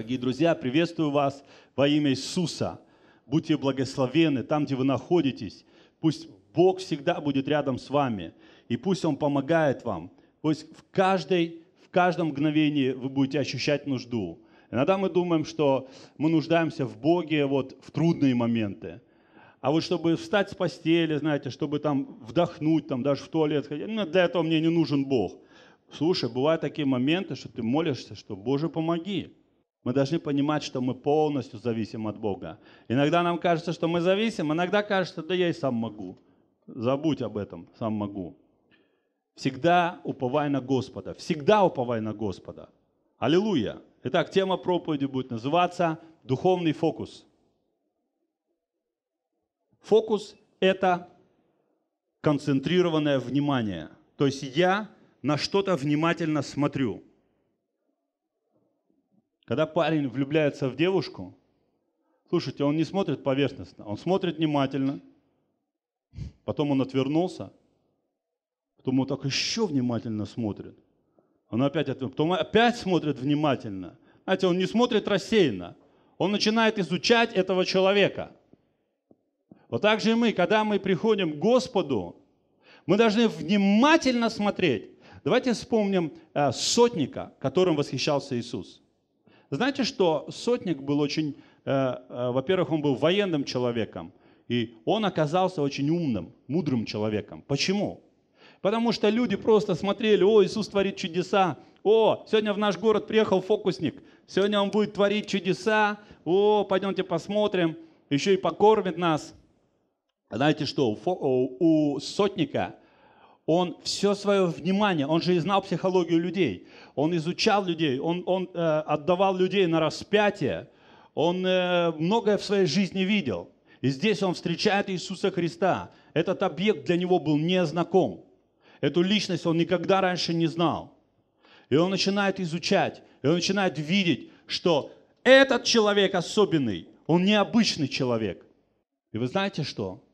дорогие друзья, приветствую вас во имя Иисуса. Будьте благословены там, где вы находитесь. Пусть Бог всегда будет рядом с вами, и пусть Он помогает вам. Пусть в, каждой, в каждом мгновении вы будете ощущать нужду. Иногда мы думаем, что мы нуждаемся в Боге вот в трудные моменты. А вот чтобы встать с постели, знаете, чтобы там вдохнуть, там даже в туалет ходить, ну, для этого мне не нужен Бог. Слушай, бывают такие моменты, что ты молишься, что Боже, помоги. Мы должны понимать, что мы полностью зависим от Бога. Иногда нам кажется, что мы зависим, иногда кажется, да я и сам могу. Забудь об этом, сам могу. Всегда уповай на Господа, всегда уповай на Господа. Аллилуйя. Итак, тема проповеди будет называться «Духовный фокус». Фокус – это концентрированное внимание. То есть я на что-то внимательно смотрю – когда парень влюбляется в девушку, слушайте, он не смотрит поверхностно, он смотрит внимательно, потом он отвернулся, потом он так еще внимательно смотрит, он опять отвернулся, потом опять смотрит внимательно. Знаете, он не смотрит рассеянно, он начинает изучать этого человека. Вот так же и мы, когда мы приходим к Господу, мы должны внимательно смотреть. Давайте вспомним э, сотника, которым восхищался Иисус. Знаете, что сотник был очень, э, э, во-первых, он был военным человеком, и он оказался очень умным, мудрым человеком. Почему? Потому что люди просто смотрели, о, Иисус творит чудеса, о, сегодня в наш город приехал фокусник, сегодня он будет творить чудеса, о, пойдемте посмотрим, еще и покормит нас. Знаете что, у, у сотника он все свое внимание, он же и знал психологию людей, он изучал людей, он, он э, отдавал людей на распятие, он э, многое в своей жизни видел. И здесь он встречает Иисуса Христа. Этот объект для него был незнаком. Эту личность он никогда раньше не знал. И он начинает изучать, и он начинает видеть, что этот человек особенный, он необычный человек. И вы знаете что?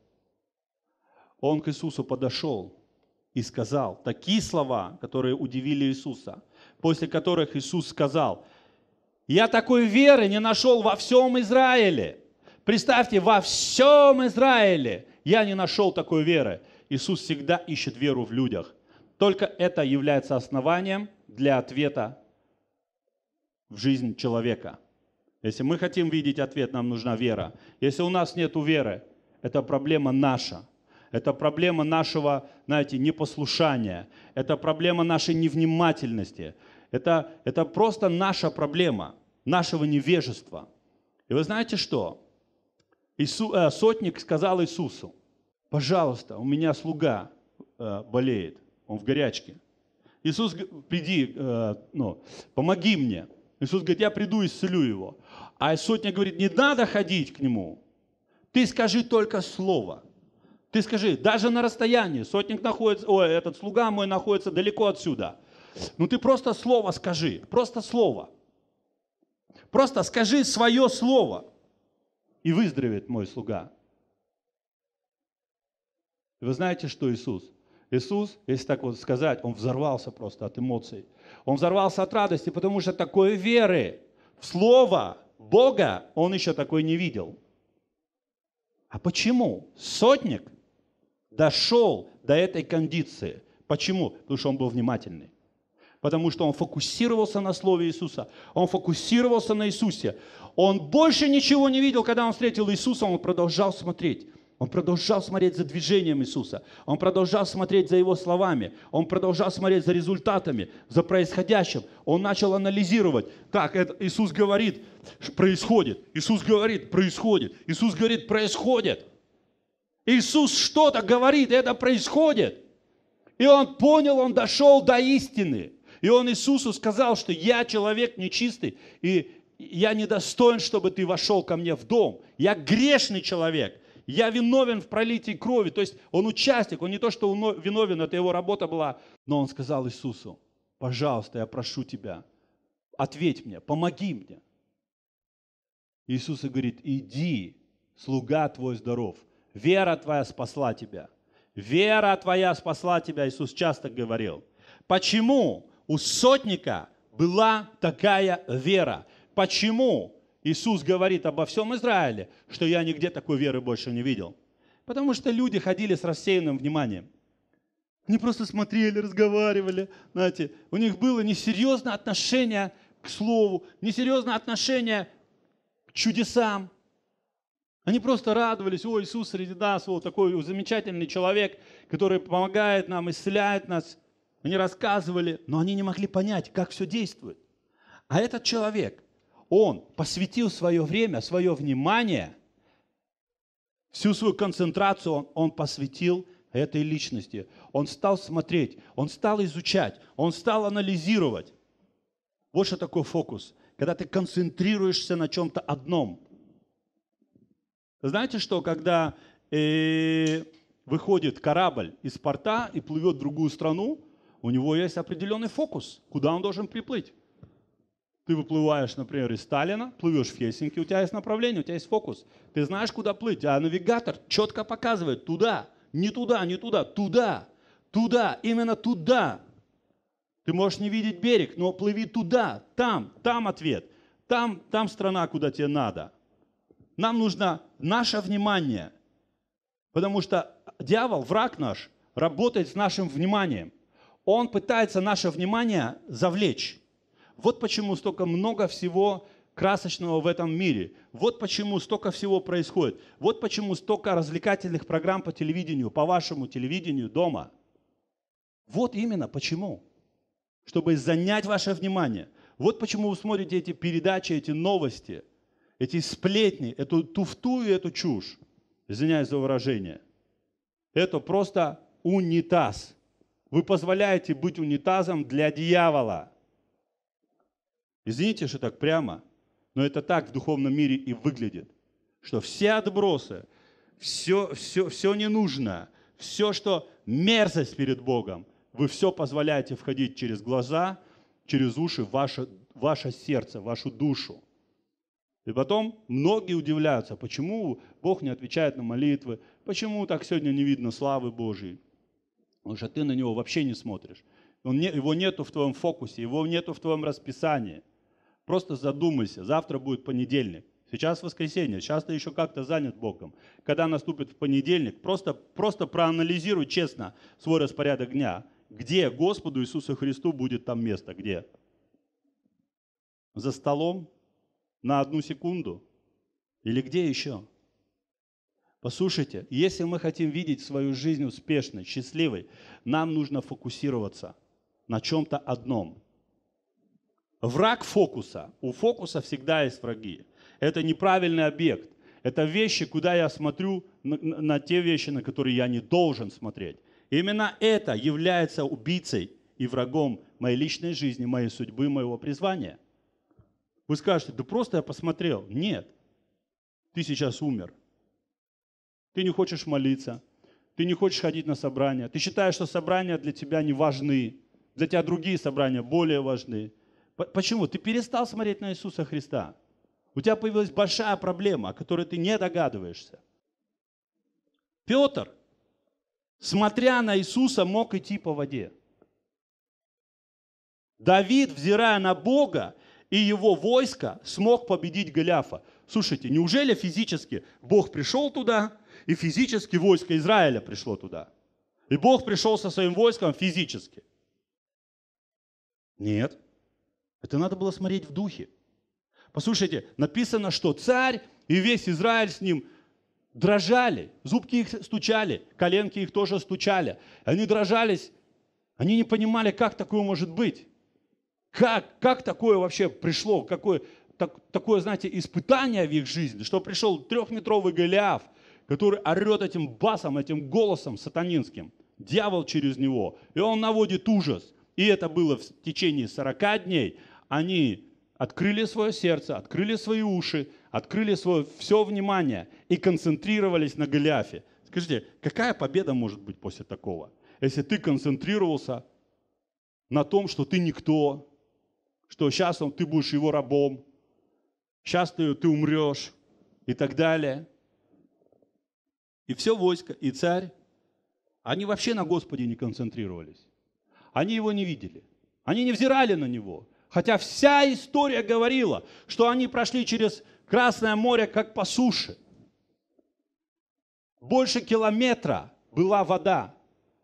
Он к Иисусу подошел – и сказал такие слова, которые удивили Иисуса, после которых Иисус сказал, «Я такой веры не нашел во всем Израиле». Представьте, во всем Израиле я не нашел такой веры. Иисус всегда ищет веру в людях. Только это является основанием для ответа в жизнь человека. Если мы хотим видеть ответ, нам нужна вера. Если у нас нет веры, это проблема наша – это проблема нашего, знаете, непослушания. Это проблема нашей невнимательности. Это, это просто наша проблема, нашего невежества. И вы знаете что? Ису, э, сотник сказал Иисусу, пожалуйста, у меня слуга э, болеет, он в горячке. Иисус, приди, э, ну, помоги мне. Иисус говорит, я приду и исцелю его. А сотня говорит, не надо ходить к нему. Ты скажи только слово. Ты скажи, даже на расстоянии, сотник находится, ой, этот слуга мой находится далеко отсюда. Ну ты просто слово скажи, просто слово. Просто скажи свое слово, и выздоровеет мой слуга. Вы знаете, что Иисус? Иисус, если так вот сказать, он взорвался просто от эмоций. Он взорвался от радости, потому что такой веры в Слово Бога он еще такой не видел. А почему? Сотник дошел до этой кондиции. Почему? Потому что он был внимательный. Потому что он фокусировался на Слове Иисуса. Он фокусировался на Иисусе. Он больше ничего не видел, когда он встретил Иисуса, он продолжал смотреть. Он продолжал смотреть за движением Иисуса. Он продолжал смотреть за Его словами. Он продолжал смотреть за результатами, за происходящим. Он начал анализировать. Так, это Иисус говорит, происходит. Иисус говорит, происходит. Иисус говорит, происходит. Иисус что-то говорит, это происходит. И он понял, он дошел до истины. И он Иисусу сказал, что я человек нечистый, и я недостоин, чтобы ты вошел ко мне в дом. Я грешный человек, я виновен в пролитии крови. То есть он участник, он не то, что виновен, это его работа была. Но он сказал Иисусу, пожалуйста, я прошу тебя, ответь мне, помоги мне. Иисус говорит, иди, слуга твой здоров. Вера твоя спасла тебя. Вера твоя спасла тебя, Иисус часто говорил. Почему у сотника была такая вера? Почему Иисус говорит обо всем Израиле, что я нигде такой веры больше не видел? Потому что люди ходили с рассеянным вниманием. Они просто смотрели, разговаривали, знаете, у них было несерьезное отношение к слову, несерьезное отношение к чудесам, они просто радовались, о, Иисус среди нас, вот такой замечательный человек, который помогает нам, исцеляет нас. Они рассказывали, но они не могли понять, как все действует. А этот человек, он посвятил свое время, свое внимание, всю свою концентрацию он, он посвятил этой личности. Он стал смотреть, он стал изучать, он стал анализировать. Вот что такое фокус. Когда ты концентрируешься на чем-то одном, знаете, что когда э, выходит корабль из порта и плывет в другую страну, у него есть определенный фокус, куда он должен приплыть. Ты выплываешь, например, из Сталина, плывешь в Хельсинки, у тебя есть направление, у тебя есть фокус. Ты знаешь, куда плыть, а навигатор четко показывает туда, не туда, не туда, туда, туда, именно туда. Ты можешь не видеть берег, но плыви туда, там, там ответ, там, там страна, куда тебе надо. Нам нужно наше внимание. Потому что дьявол, враг наш, работает с нашим вниманием. Он пытается наше внимание завлечь. Вот почему столько много всего красочного в этом мире. Вот почему столько всего происходит. Вот почему столько развлекательных программ по телевидению, по вашему телевидению дома. Вот именно почему. Чтобы занять ваше внимание. Вот почему вы смотрите эти передачи, эти новости – эти сплетни, эту туфту и эту чушь, извиняюсь за выражение, это просто унитаз. Вы позволяете быть унитазом для дьявола. Извините, что так прямо, но это так в духовном мире и выглядит, что все отбросы, все, все, все ненужное, все, что мерзость перед Богом, вы все позволяете входить через глаза, через уши, ваше, ваше сердце, вашу душу. И потом многие удивляются, почему Бог не отвечает на молитвы, почему так сегодня не видно славы Божьей. Потому что ты на него вообще не смотришь. Он не, его нету в твоем фокусе, его нету в твоем расписании. Просто задумайся, завтра будет понедельник. Сейчас воскресенье, сейчас ты еще как-то занят Богом. Когда наступит в понедельник, просто, просто проанализируй честно свой распорядок дня. Где Господу Иисусу Христу будет там место? Где? За столом? на одну секунду? Или где еще? Послушайте, если мы хотим видеть свою жизнь успешной, счастливой, нам нужно фокусироваться на чем-то одном. Враг фокуса. У фокуса всегда есть враги. Это неправильный объект. Это вещи, куда я смотрю на, на те вещи, на которые я не должен смотреть. именно это является убийцей и врагом моей личной жизни, моей судьбы, моего призвания – вы скажете, да просто я посмотрел. Нет, ты сейчас умер. Ты не хочешь молиться, ты не хочешь ходить на собрания, ты считаешь, что собрания для тебя не важны, для тебя другие собрания более важны. Почему? Ты перестал смотреть на Иисуса Христа. У тебя появилась большая проблема, о которой ты не догадываешься. Петр, смотря на Иисуса, мог идти по воде. Давид, взирая на Бога, и его войско смог победить Голиафа. Слушайте, неужели физически Бог пришел туда, и физически войско Израиля пришло туда? И Бог пришел со своим войском физически? Нет. Это надо было смотреть в духе. Послушайте, написано, что царь и весь Израиль с ним дрожали, зубки их стучали, коленки их тоже стучали. Они дрожались, они не понимали, как такое может быть. Как, как такое вообще пришло? Какое, так, такое, знаете, испытание в их жизни, что пришел трехметровый Голиаф, который орет этим басом, этим голосом сатанинским, дьявол через него, и он наводит ужас. И это было в течение 40 дней. Они открыли свое сердце, открыли свои уши, открыли свое все внимание и концентрировались на Голиафе. Скажите, какая победа может быть после такого? Если ты концентрировался на том, что ты никто, что сейчас он, ты будешь его рабом, сейчас ты, ты умрешь и так далее. И все войско, и царь, они вообще на Господе не концентрировались. Они его не видели. Они не взирали на него. Хотя вся история говорила, что они прошли через Красное море как по суше. Больше километра была вода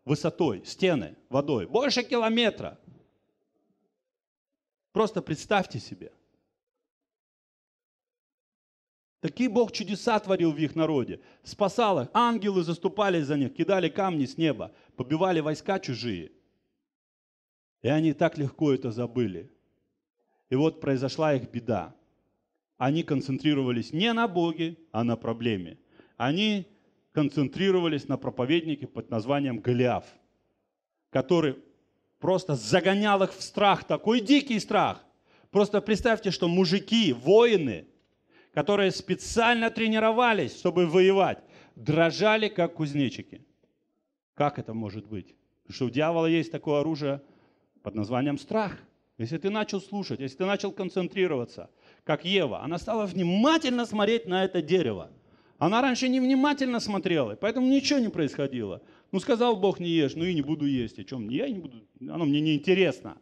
высотой, стены водой. Больше километра. Просто представьте себе. Такие Бог чудеса творил в их народе. Спасал их. Ангелы заступались за них, кидали камни с неба, побивали войска чужие. И они так легко это забыли. И вот произошла их беда. Они концентрировались не на Боге, а на проблеме. Они концентрировались на проповеднике под названием Голиаф, который просто загонял их в страх, такой дикий страх. Просто представьте, что мужики, воины, которые специально тренировались, чтобы воевать, дрожали, как кузнечики. Как это может быть? Потому что у дьявола есть такое оружие под названием страх. Если ты начал слушать, если ты начал концентрироваться, как Ева, она стала внимательно смотреть на это дерево – она раньше невнимательно смотрела, поэтому ничего не происходило. Ну, сказал Бог, не ешь, ну и не буду есть. О чем? Я не буду, оно мне не интересно.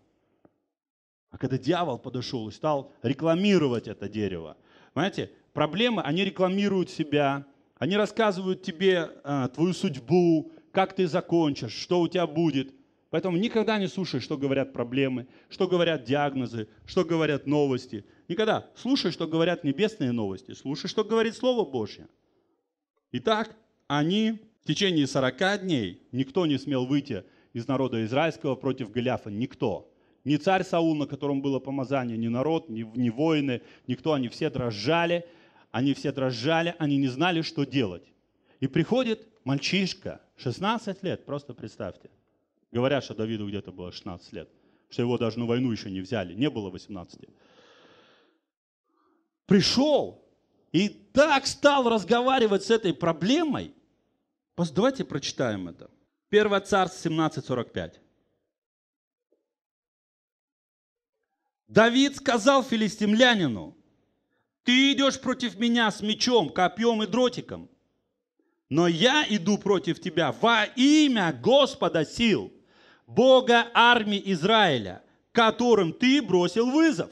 А когда дьявол подошел и стал рекламировать это дерево, понимаете, проблемы, они рекламируют себя, они рассказывают тебе а, твою судьбу, как ты закончишь, что у тебя будет. Поэтому никогда не слушай, что говорят проблемы, что говорят диагнозы, что говорят новости. Никогда. Слушай, что говорят небесные новости, слушай, что говорит Слово Божье. Итак, они в течение 40 дней, никто не смел выйти из народа израильского против Голиафа, никто. Ни царь Саул, на котором было помазание, ни народ, ни, ни воины, никто, они все дрожали, они все дрожали, они не знали, что делать. И приходит мальчишка, 16 лет, просто представьте. Говорят, что Давиду где-то было 16 лет, что его даже на войну еще не взяли, не было 18. Пришел и так стал разговаривать с этой проблемой. Давайте прочитаем это. 1 Царств 17:45. Давид сказал филистимлянину, ты идешь против меня с мечом, копьем и дротиком, но я иду против тебя во имя Господа сил, Бога армии Израиля, которым ты бросил вызов.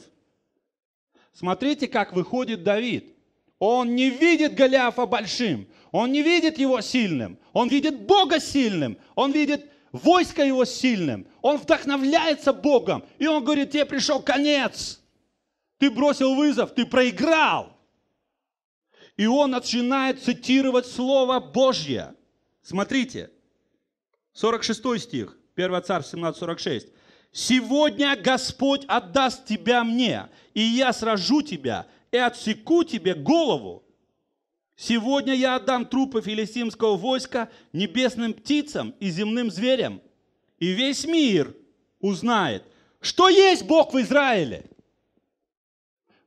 Смотрите, как выходит Давид – он не видит Голиафа большим, он не видит его сильным, он видит Бога сильным, он видит войско его сильным, он вдохновляется Богом, и он говорит, тебе пришел конец, ты бросил вызов, ты проиграл. И он начинает цитировать Слово Божье. Смотрите, 46 стих, 1 царь 17, 46. «Сегодня Господь отдаст тебя мне, и я сражу тебя, и отсеку тебе голову. Сегодня я отдам трупы филистимского войска небесным птицам и земным зверям. И весь мир узнает, что есть Бог в Израиле.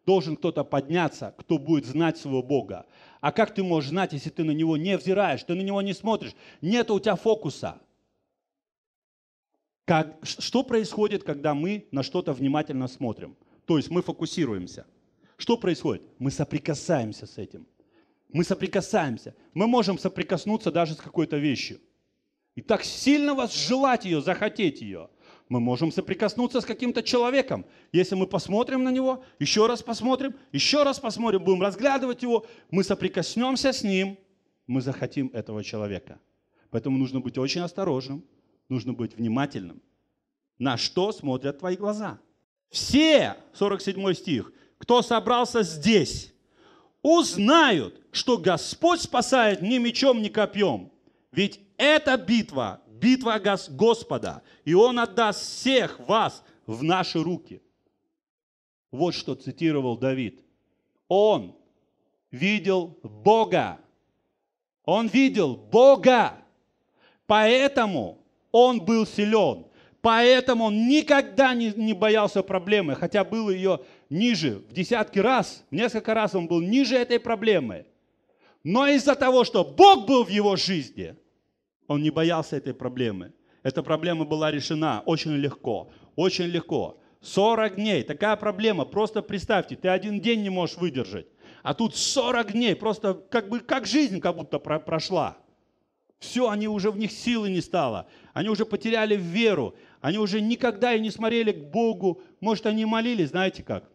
Должен кто-то подняться, кто будет знать своего Бога. А как ты можешь знать, если ты на него не взираешь, ты на него не смотришь, нет у тебя фокуса. Как, что происходит, когда мы на что-то внимательно смотрим? То есть мы фокусируемся. Что происходит? Мы соприкасаемся с этим. Мы соприкасаемся. Мы можем соприкоснуться даже с какой-то вещью. И так сильно вас желать ее, захотеть ее. Мы можем соприкоснуться с каким-то человеком. Если мы посмотрим на него, еще раз посмотрим, еще раз посмотрим, будем разглядывать его, мы соприкоснемся с ним, мы захотим этого человека. Поэтому нужно быть очень осторожным, нужно быть внимательным. На что смотрят твои глаза? Все, 47 стих, кто собрался здесь, узнают, что Господь спасает ни мечом, ни копьем. Ведь эта битва, битва Господа, и Он отдаст всех вас в наши руки. Вот что цитировал Давид. Он видел Бога. Он видел Бога. Поэтому он был силен. Поэтому он никогда не, не боялся проблемы, хотя был ее ниже, в десятки раз, в несколько раз он был ниже этой проблемы. Но из-за того, что Бог был в его жизни, он не боялся этой проблемы. Эта проблема была решена очень легко, очень легко. 40 дней, такая проблема, просто представьте, ты один день не можешь выдержать, а тут 40 дней, просто как бы как жизнь как будто про прошла. Все, они уже в них силы не стало. Они уже потеряли веру. Они уже никогда и не смотрели к Богу. Может, они молились, знаете как?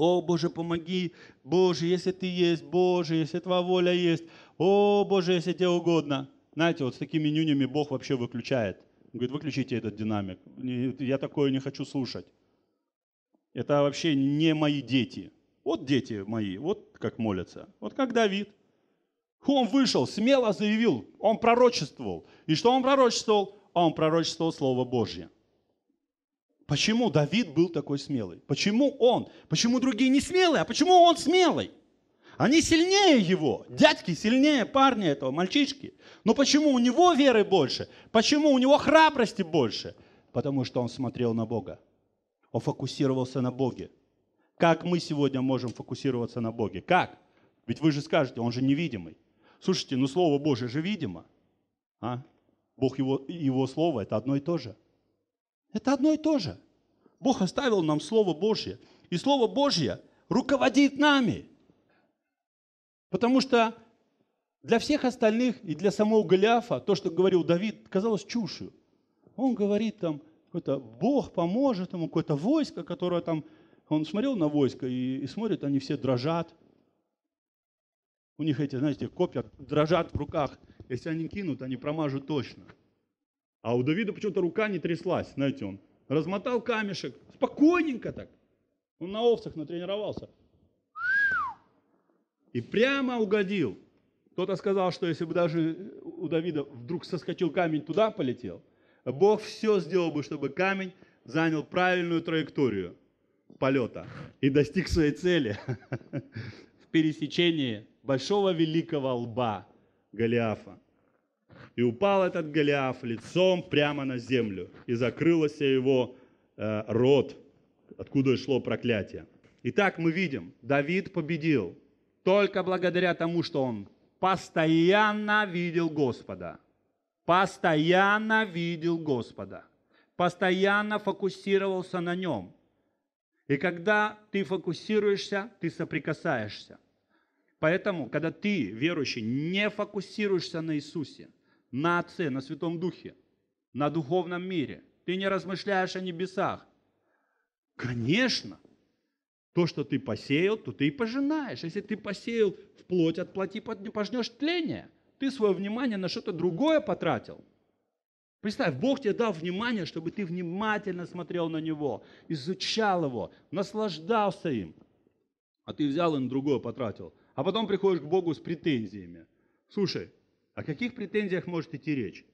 О, Боже, помоги, Боже, если Ты есть, Боже, если Твоя воля есть, о, Боже, если Тебе угодно. Знаете, вот с такими нюнями Бог вообще выключает. Он говорит, выключите этот динамик, я такое не хочу слушать. Это вообще не мои дети. Вот дети мои, вот как молятся. Вот как Давид. Он вышел, смело заявил, он пророчествовал. И что он пророчествовал? Он пророчествовал Слово Божье. Почему Давид был такой смелый? Почему он? Почему другие не смелые? А почему он смелый? Они сильнее его, дядьки сильнее парня этого, мальчишки. Но почему у него веры больше? Почему у него храбрости больше? Потому что он смотрел на Бога. Он фокусировался на Боге. Как мы сегодня можем фокусироваться на Боге? Как? Ведь вы же скажете, он же невидимый. Слушайте, ну Слово Божие же видимо. А? Бог его, его Слово, это одно и то же. Это одно и то же. Бог оставил нам Слово Божье. И Слово Божье руководит нами. Потому что для всех остальных и для самого Голиафа то, что говорил Давид, казалось чушью. Он говорит там, какой-то Бог поможет ему, какое-то войско, которое там... Он смотрел на войско и, и смотрит, они все дрожат. У них эти, знаете, копья дрожат в руках. Если они кинут, они промажут точно. А у Давида почему-то рука не тряслась, знаете, он размотал камешек, спокойненько так. Он на овцах натренировался. И прямо угодил. Кто-то сказал, что если бы даже у Давида вдруг соскочил камень туда полетел, Бог все сделал бы, чтобы камень занял правильную траекторию полета и достиг своей цели в пересечении большого великого лба Голиафа. И упал этот Голиаф лицом прямо на землю, и закрылся его э, рот, откуда шло проклятие. Итак, мы видим, Давид победил только благодаря тому, что он постоянно видел Господа. Постоянно видел Господа. Постоянно фокусировался на нем. И когда ты фокусируешься, ты соприкасаешься. Поэтому, когда ты, верующий, не фокусируешься на Иисусе, на Отце, на Святом Духе, на духовном мире. Ты не размышляешь о небесах. Конечно, то, что ты посеял, то ты и пожинаешь. Если ты посеял в плоть, отплати, не пожнешь тление. Ты свое внимание на что-то другое потратил. Представь, Бог тебе дал внимание, чтобы ты внимательно смотрел на Него, изучал Его, наслаждался им. А ты взял и на другое потратил. А потом приходишь к Богу с претензиями. Слушай, о каких претензиях может идти речь?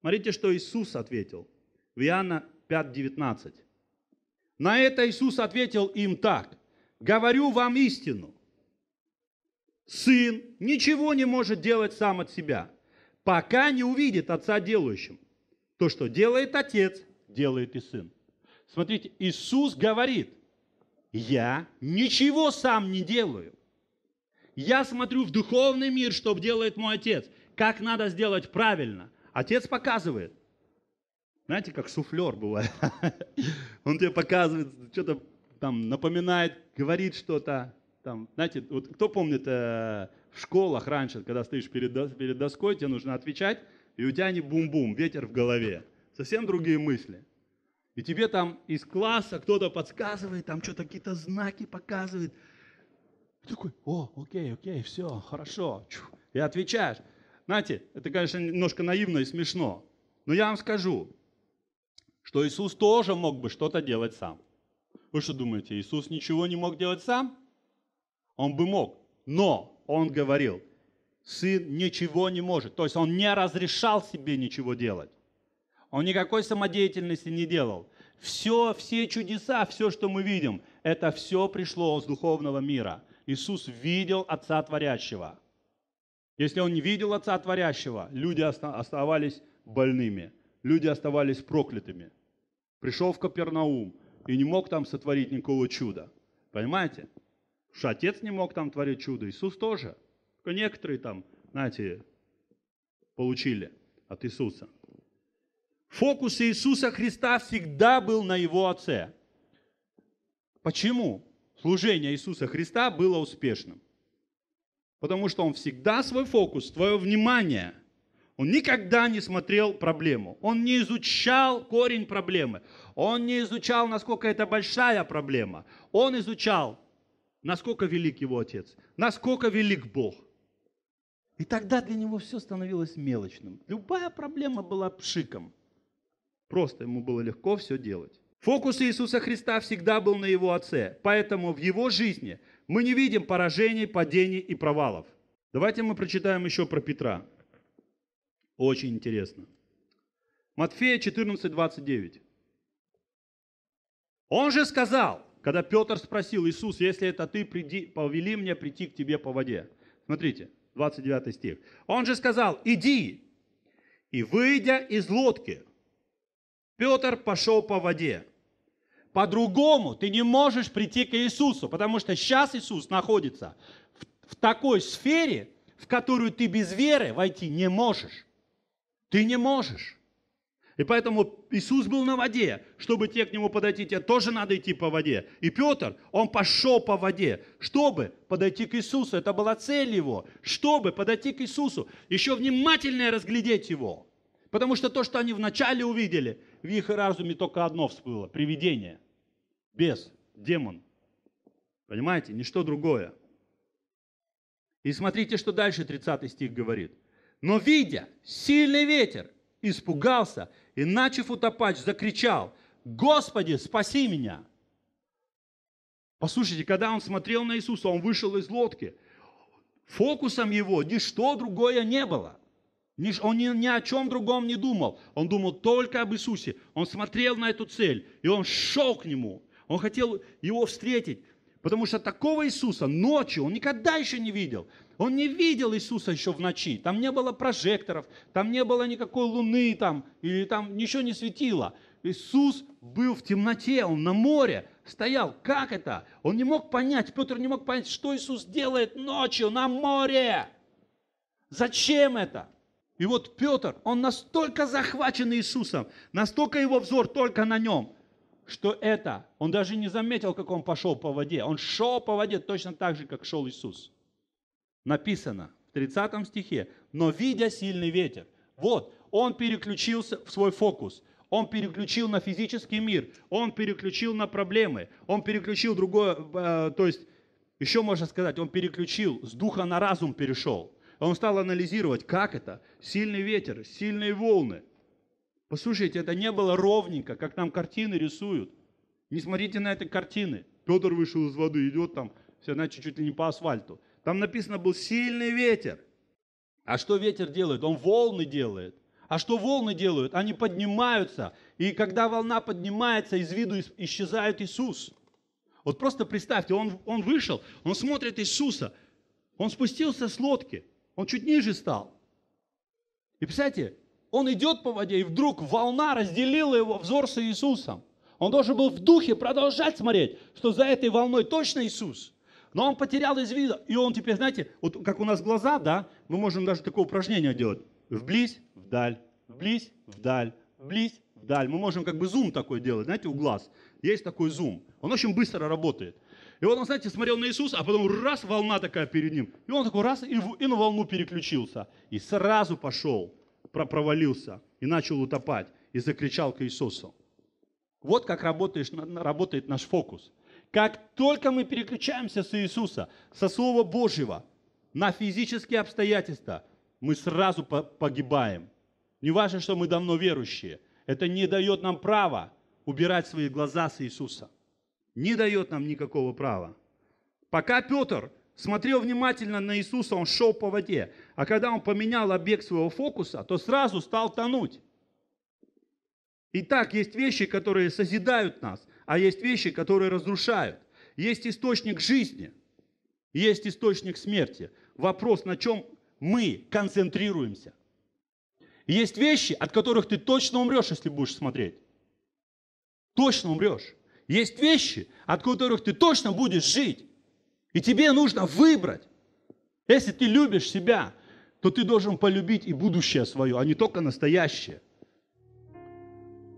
Смотрите, что Иисус ответил. В Иоанна 5:19. На это Иисус ответил им так. Говорю вам истину. Сын ничего не может делать сам от себя, пока не увидит отца делающим. То, что делает отец, делает и сын. Смотрите, Иисус говорит, я ничего сам не делаю. Я смотрю в духовный мир, что делает мой отец – как надо сделать правильно. Отец показывает. Знаете, как суфлер бывает. Он тебе показывает, что-то там напоминает, говорит что-то. Там, знаете, вот кто помнит э, в школах раньше, когда стоишь перед, перед доской, тебе нужно отвечать, и у тебя не бум-бум, ветер в голове. Совсем другие мысли. И тебе там из класса кто-то подсказывает, там что-то какие-то знаки показывает. Ты такой, о, окей, окей, все, хорошо. И отвечаешь. Знаете, это, конечно, немножко наивно и смешно, но я вам скажу, что Иисус тоже мог бы что-то делать сам. Вы что думаете, Иисус ничего не мог делать сам? Он бы мог, но он говорил, сын ничего не может. То есть он не разрешал себе ничего делать. Он никакой самодеятельности не делал. Все, все чудеса, все, что мы видим, это все пришло с духовного мира. Иисус видел Отца Творящего. Если он не видел Отца Творящего, люди оставались больными, люди оставались проклятыми. Пришел в Капернаум и не мог там сотворить никакого чуда. Понимаете? Что Отец не мог там творить чудо, Иисус тоже. Только некоторые там, знаете, получили от Иисуса. Фокус Иисуса Христа всегда был на Его Отце. Почему служение Иисуса Христа было успешным? Потому что он всегда свой фокус, твое внимание. Он никогда не смотрел проблему. Он не изучал корень проблемы. Он не изучал, насколько это большая проблема. Он изучал, насколько велик его отец, насколько велик Бог. И тогда для него все становилось мелочным. Любая проблема была пшиком. Просто ему было легко все делать. Фокус Иисуса Христа всегда был на его отце. Поэтому в его жизни – мы не видим поражений, падений и провалов. Давайте мы прочитаем еще про Петра. Очень интересно. Матфея 14, 29. Он же сказал, когда Петр спросил, Иисус, если это ты, приди, повели мне прийти к тебе по воде. Смотрите, 29 стих. Он же сказал, иди, и выйдя из лодки, Петр пошел по воде по-другому ты не можешь прийти к Иисусу, потому что сейчас Иисус находится в, в такой сфере, в которую ты без веры войти не можешь. Ты не можешь. И поэтому Иисус был на воде. Чтобы те к нему подойти, тебе тоже надо идти по воде. И Петр, он пошел по воде, чтобы подойти к Иисусу. Это была цель его. Чтобы подойти к Иисусу. Еще внимательнее разглядеть его. Потому что то, что они вначале увидели, в их разуме только одно всплыло – привидение, бес, демон. Понимаете, ничто другое. И смотрите, что дальше 30 стих говорит. «Но видя сильный ветер, испугался и, начав утопать, закричал, «Господи, спаси меня!» Послушайте, когда он смотрел на Иисуса, он вышел из лодки. Фокусом его ничто другое не было. Он ни о чем другом не думал. Он думал только об Иисусе. Он смотрел на эту цель, и он шел к нему. Он хотел его встретить, потому что такого Иисуса ночью он никогда еще не видел. Он не видел Иисуса еще в ночи. Там не было прожекторов, там не было никакой луны, там, или там ничего не светило. Иисус был в темноте, он на море стоял. Как это? Он не мог понять, Петр не мог понять, что Иисус делает ночью на море. Зачем это? И вот Петр, он настолько захвачен Иисусом, настолько его взор только на нем, что это, он даже не заметил, как он пошел по воде. Он шел по воде точно так же, как шел Иисус. Написано в 30 стихе, но видя сильный ветер, вот, он переключился в свой фокус. Он переключил на физический мир, он переключил на проблемы, он переключил другое, э, то есть, еще можно сказать, он переключил, с духа на разум перешел. Он стал анализировать, как это. Сильный ветер, сильные волны. Послушайте, это не было ровненько, как нам картины рисуют. Не смотрите на эти картины. Петр вышел из воды, идет там, все чуть чуть ли не по асфальту. Там написано был сильный ветер. А что ветер делает? Он волны делает. А что волны делают? Они поднимаются. И когда волна поднимается, из виду исчезает Иисус. Вот просто представьте, он, он вышел, он смотрит Иисуса. Он спустился с лодки. Он чуть ниже стал. И представьте, он идет по воде, и вдруг волна разделила его взор с Иисусом. Он должен был в духе продолжать смотреть, что за этой волной точно Иисус. Но он потерял из вида. И он теперь, знаете, вот как у нас глаза, да, мы можем даже такое упражнение делать. Вблизь, вдаль, вблизь, вдаль, вблизь, вдаль. Мы можем как бы зум такой делать, знаете, у глаз. Есть такой зум. Он очень быстро работает. И вот он, знаете, смотрел на Иисуса, а потом раз, волна такая перед ним. И он такой раз, и, в, и на волну переключился. И сразу пошел, провалился, и начал утопать, и закричал к Иисусу. Вот как работает наш фокус. Как только мы переключаемся с Иисуса, со Слова Божьего, на физические обстоятельства, мы сразу погибаем. Не важно, что мы давно верующие. Это не дает нам права убирать свои глаза с Иисуса не дает нам никакого права. Пока Петр смотрел внимательно на Иисуса, он шел по воде. А когда он поменял объект своего фокуса, то сразу стал тонуть. Итак, есть вещи, которые созидают нас, а есть вещи, которые разрушают. Есть источник жизни, есть источник смерти. Вопрос, на чем мы концентрируемся. Есть вещи, от которых ты точно умрешь, если будешь смотреть. Точно умрешь. Есть вещи, от которых ты точно будешь жить. И тебе нужно выбрать. Если ты любишь себя, то ты должен полюбить и будущее свое, а не только настоящее.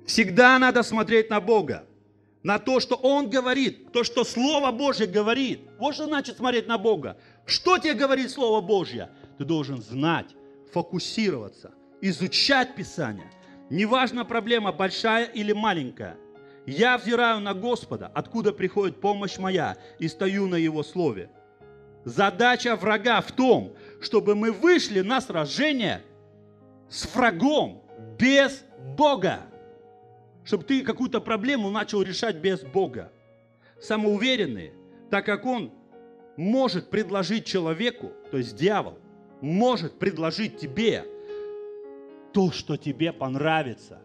Всегда надо смотреть на Бога, на то, что Он говорит, то, что Слово Божье говорит. Вот что значит смотреть на Бога. Что тебе говорит Слово Божье? Ты должен знать, фокусироваться, изучать Писание. Неважно проблема, большая или маленькая. Я взираю на Господа, откуда приходит помощь моя, и стою на Его слове. Задача врага в том, чтобы мы вышли на сражение с врагом без Бога. Чтобы ты какую-то проблему начал решать без Бога. Самоуверенные, так как он может предложить человеку, то есть дьявол, может предложить тебе то, что тебе понравится.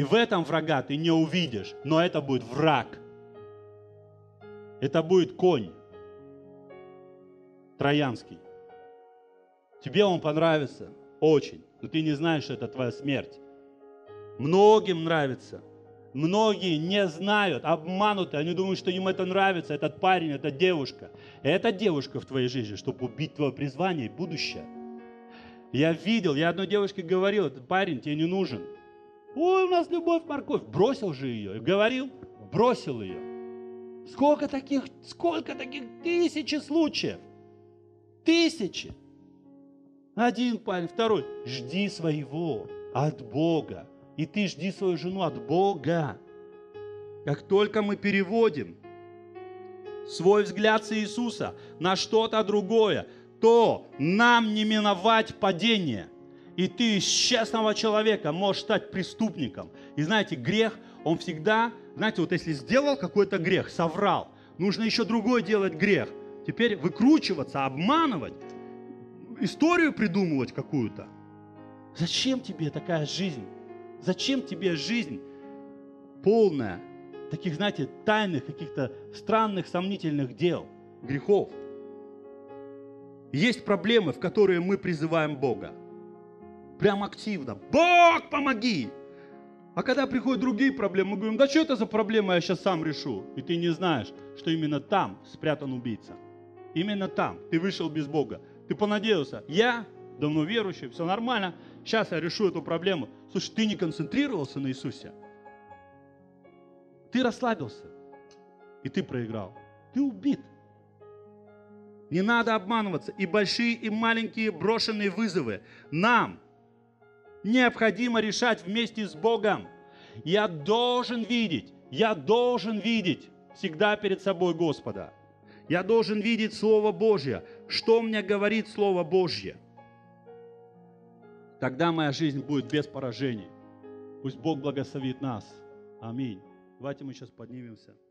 И в этом врага ты не увидишь, но это будет враг. Это будет конь троянский. Тебе он понравится очень, но ты не знаешь, что это твоя смерть. Многим нравится. Многие не знают, обмануты, они думают, что им это нравится, этот парень, эта девушка. эта девушка в твоей жизни, чтобы убить твое призвание и будущее. Я видел, я одной девушке говорил, этот парень тебе не нужен – Ой, у нас любовь, морковь. Бросил же ее. Говорил, бросил ее. Сколько таких, сколько таких тысячи случаев. Тысячи. Один парень, второй. Жди своего от Бога. И ты жди свою жену от Бога. Как только мы переводим свой взгляд с Иисуса на что-то другое, то нам не миновать падение. И ты из честного человека можешь стать преступником. И знаете, грех, он всегда, знаете, вот если сделал какой-то грех, соврал, нужно еще другой делать грех. Теперь выкручиваться, обманывать, историю придумывать какую-то. Зачем тебе такая жизнь? Зачем тебе жизнь полная таких, знаете, тайных, каких-то странных, сомнительных дел, грехов? Есть проблемы, в которые мы призываем Бога прям активно. Бог, помоги! А когда приходят другие проблемы, мы говорим, да что это за проблема, я сейчас сам решу. И ты не знаешь, что именно там спрятан убийца. Именно там ты вышел без Бога. Ты понадеялся, я давно верующий, все нормально, сейчас я решу эту проблему. Слушай, ты не концентрировался на Иисусе. Ты расслабился, и ты проиграл. Ты убит. Не надо обманываться. И большие, и маленькие брошенные вызовы нам – необходимо решать вместе с Богом. Я должен видеть, я должен видеть всегда перед собой Господа. Я должен видеть Слово Божье. Что мне говорит Слово Божье? Тогда моя жизнь будет без поражений. Пусть Бог благословит нас. Аминь. Давайте мы сейчас поднимемся.